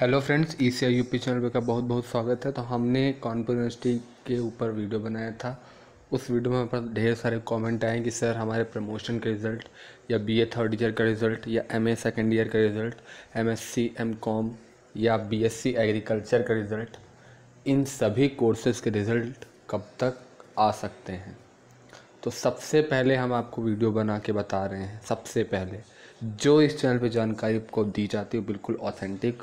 hello friends E C I U P channel पर का बहुत बहुत स्वागत है तो हमने कानपुर यूनिवर्सिटी के ऊपर वीडियो बनाया था उस वीडियो में हमारे ढेर सारे कमेंट आए कि सर हमारे प्रमोशन के रिज़ल्ट या बीए थर्ड ईयर का रिज़ल्ट या एमए सेकंड ईयर का रिज़ल्ट एमएससी एमकॉम या बीएससी एग्रीकल्चर का रिज़ल्ट इन सभी कोर्सेज़ के रिज़ल्ट कब तक आ सकते हैं तो सबसे पहले हम आपको वीडियो बना के बता रहे हैं सबसे पहले जो इस चैनल पर जानकारी आपको दी जाती है बिल्कुल ऑथेंटिक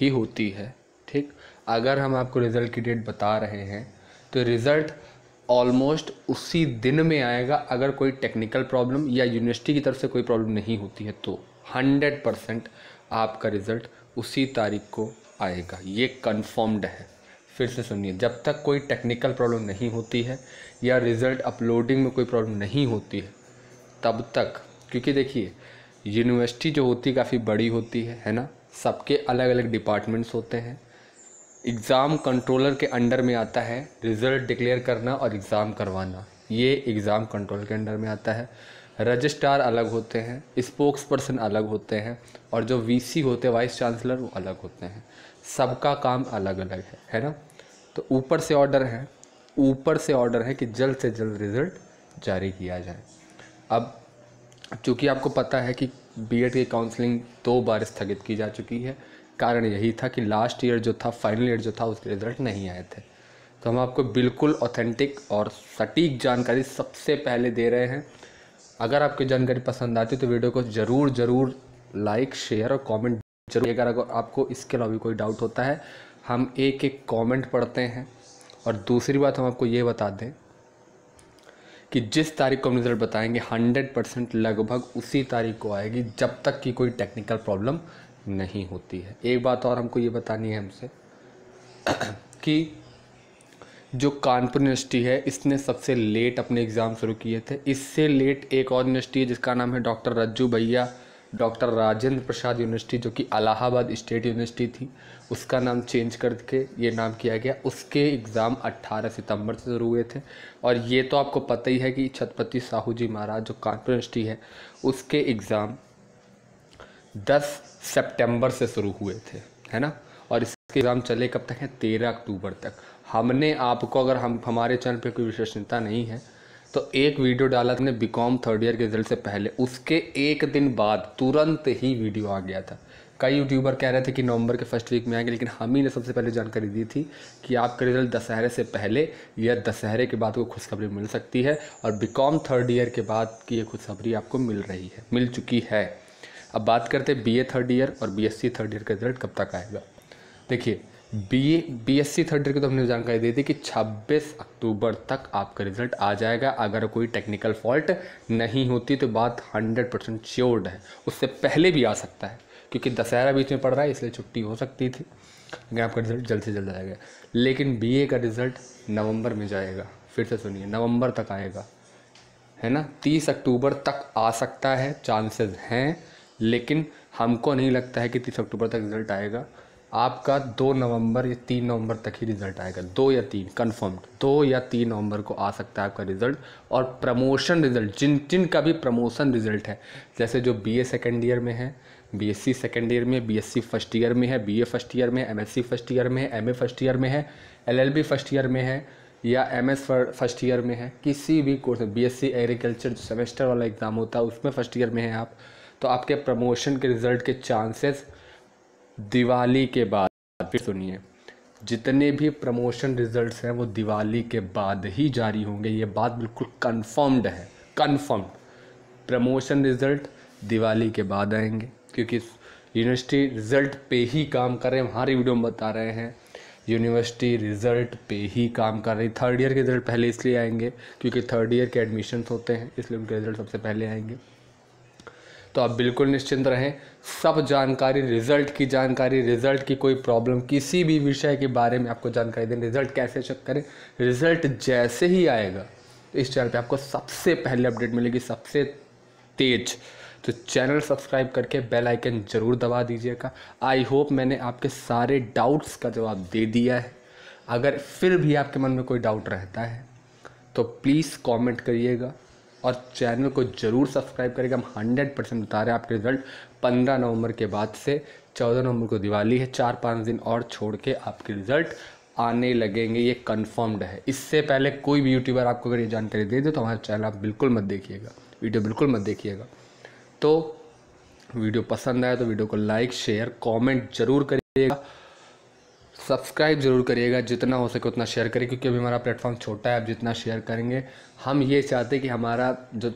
ही होती है ठीक अगर हम आपको रिज़ल्ट की डेट बता रहे हैं तो रिज़ल्ट ऑलमोस्ट उसी दिन में आएगा अगर कोई टेक्निकल प्रॉब्लम या यूनिवर्सिटी की तरफ से कोई प्रॉब्लम नहीं होती है तो हंड्रेड परसेंट आपका रिज़ल्ट उसी तारीख को आएगा ये कन्फर्म्ड है फिर से सुनिए जब तक कोई टेक्निकल प्रॉब्लम नहीं होती है या रिज़ल्ट अपलोडिंग में कोई प्रॉब्लम नहीं होती है तब तक क्योंकि देखिए यूनिवर्सिटी जो होती है काफ़ी बड़ी होती है है ना सबके अलग अलग डिपार्टमेंट्स होते हैं एग्ज़ाम कंट्रोलर के अंडर में आता है रिज़ल्ट डिक्लेयर करना और एग्ज़ाम करवाना ये एग्ज़ाम कंट्रोल के अंडर में आता है रजिस्ट्रार अलग होते हैं स्पोक्स पर्सन अलग होते हैं और जो वीसी होते हैं वाइस चांसलर वो अलग होते हैं सबका काम अलग अलग है है ना तो ऊपर से ऑर्डर है ऊपर से ऑर्डर है कि जल्द से जल्द रिज़ल्ट जारी किया जाए अब चूँकि आपको पता है कि बीएड की काउंसलिंग दो बार स्थगित की जा चुकी है कारण यही था कि लास्ट ईयर जो था फाइनल ईयर जो था उसके रिजल्ट नहीं आए थे तो हम आपको बिल्कुल ऑथेंटिक और सटीक जानकारी सबसे पहले दे रहे हैं अगर आपको जानकारी पसंद आती है तो वीडियो को ज़रूर ज़रूर लाइक शेयर और कमेंट जरूर अगर अगर आपको इसके अलावा भी कोई डाउट होता है हम एक एक कमेंट पढ़ते हैं और दूसरी बात हम आपको ये बता दें कि जिस तारीख को हम रिज़ल्ट बताएंगे 100 परसेंट लगभग उसी तारीख को आएगी जब तक कि कोई टेक्निकल प्रॉब्लम नहीं होती है एक बात और हमको ये बतानी है हमसे कि जो कानपुर यूनिवर्सिटी है इसने सबसे लेट अपने एग्ज़ाम शुरू किए थे इससे लेट एक और यूनिवर्सिटी है जिसका नाम है डॉक्टर रज्जू भैया डॉक्टर राजेंद्र प्रसाद यूनिवर्सिटी जो कि अलाहाबाद स्टेट यूनिवर्सिटी थी उसका नाम चेंज करके ये नाम किया गया उसके एग्ज़ाम 18 सितंबर से शुरू हुए थे और ये तो आपको पता ही है कि छत्रपति साहू जी महाराज जो कानपुर यूनिवर्सिटी है उसके एग्ज़ाम 10 सितंबर से शुरू हुए थे है ना और इसके एग्ज़ाम चले कब तक हैं तेरह अक्टूबर तक हमने आपको अगर हम हमारे चैनल पर कोई विशेषता नहीं है तो एक वीडियो डाला था बी कॉम थर्ड ईयर के रिजल्ट से पहले उसके एक दिन बाद तुरंत ही वीडियो आ गया था कई यूट्यूबर कह रहे थे कि नवंबर के फर्स्ट वीक में आएंगे लेकिन हम ही ने सबसे पहले जानकारी दी थी कि आपका रिजल्ट दशहरे से पहले या दशहरे के बाद को खुशखबरी मिल सकती है और बीकॉम थर्ड ईयर के बाद की ये खुशखबरी आपको मिल रही है मिल चुकी है अब बात करते हैं बी थर्ड ईयर और बी थर्ड ईयर का रिजल्ट कब तक आएगा देखिए एस बीएससी थर्ड ईयर की तो हमने जानकारी दे दी कि 26 अक्टूबर तक आपका रिजल्ट आ जाएगा अगर कोई टेक्निकल फॉल्ट नहीं होती तो बात 100 परसेंट श्योर्ड है उससे पहले भी आ सकता है क्योंकि दशहरा बीच में पड़ रहा है इसलिए छुट्टी हो सकती थी अगर आपका रिजल्ट जल्द से जल्द आएगा लेकिन बी का रिज़ल्ट नवम्बर में जाएगा फिर से सुनिए नवम्बर तक आएगा है ना तीस अक्टूबर तक आ सकता है चांसेस हैं लेकिन हमको नहीं लगता है कि तीस अक्टूबर तक रिज़ल्ट आएगा आपका दो नवंबर या तीन नवंबर तक ही रिज़ल्ट आएगा दो या तीन कन्फर्म्ड दो या तीन नवंबर को आ सकता है आपका रिज़ल्ट और प्रमोशन रिज़ल्ट जिन जिन का भी प्रमोशन रिज़ल्ट है जैसे जो बी ए सेकेंड ईयर में है B S C second year में B S C first year में है बी ए फर्स्ट ईयर में M S C first year में है एम ए फर्स्ट ईयर में है L L B first year में है या एम एस फर्स्ट ईयर में है किसी भी कोर्स में बी एस सी एग्रीकल्चर जो सेमेस्टर वाला एग्ज़ाम होता है उसमें फर्स्ट ईयर में है आप तो आपके प्रमोशन के रिज़ल्ट के चांसेस दिवाली के बाद फिर सुनिए जितने भी प्रमोशन रिजल्ट्स हैं वो दिवाली के बाद ही जारी होंगे ये बात बिल्कुल कन्फर्म्ड है कन्फर्म प्रमोशन रिज़ल्ट दिवाली के बाद आएंगे क्योंकि यूनिवर्सिटी रिज़ल्ट पे ही काम कर रहे हैं हर वीडियो में बता रहे हैं यूनिवर्सिटी रिज़ल्ट पे ही काम कर रही थर्ड ईयर के रिज़ल्ट पहले इसलिए आएंगे क्योंकि थर्ड ईयर के एडमिशन्स होते हैं इसलिए उनके रिज़ल्ट सबसे पहले आएंगे तो आप बिल्कुल निश्चिंत रहें सब जानकारी रिजल्ट की जानकारी रिजल्ट की कोई प्रॉब्लम किसी भी विषय के बारे में आपको जानकारी दें रिजल्ट कैसे चेक करें रिजल्ट जैसे ही आएगा तो इस चैनल पे आपको सबसे पहले अपडेट मिलेगी सबसे तेज तो चैनल सब्सक्राइब करके बेल आइकन ज़रूर दबा दीजिएगा आई होप मैंने आपके सारे डाउट्स का जवाब दे दिया है अगर फिर भी आपके मन में कोई डाउट रहता है तो प्लीज़ कमेंट करिएगा और चैनल को ज़रूर सब्सक्राइब करेगा हम हंड्रेड परसेंट बता रहे हैं आपके रिजल्ट पंद्रह नवंबर के बाद से चौदह नवंबर को दिवाली है चार पाँच दिन और छोड़ के आपके रिजल्ट आने लगेंगे ये कन्फर्म्ड है इससे पहले कोई भी यूट्यूबर आपको अगर ये जानकारी दे दे तो हमारा चैनल आप बिल्कुल मत देखिएगा वीडियो बिल्कुल मत देखिएगा तो वीडियो पसंद आया तो वीडियो को लाइक शेयर कमेंट जरूर करिएगा सब्सक्राइब ज़रूर करिएगा जितना हो सके उतना शेयर करिए क्योंकि अभी हमारा प्लेटफॉर्म छोटा है आप जितना शेयर करेंगे हम ये चाहते हैं कि हमारा जो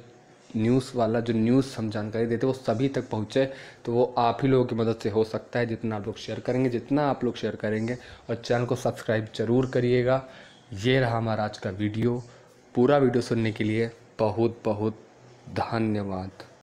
न्यूज़ वाला जो न्यूज़ हम जानकारी देते हैं वो सभी तक पहुँचे तो वो आप ही लोगों की मदद से हो सकता है जितना आप लोग शेयर करेंगे जितना आप लोग शेयर करेंगे और चैनल को सब्सक्राइब ज़रूर करिएगा ये रहा हमारा आज का वीडियो पूरा वीडियो सुनने के लिए बहुत बहुत धन्यवाद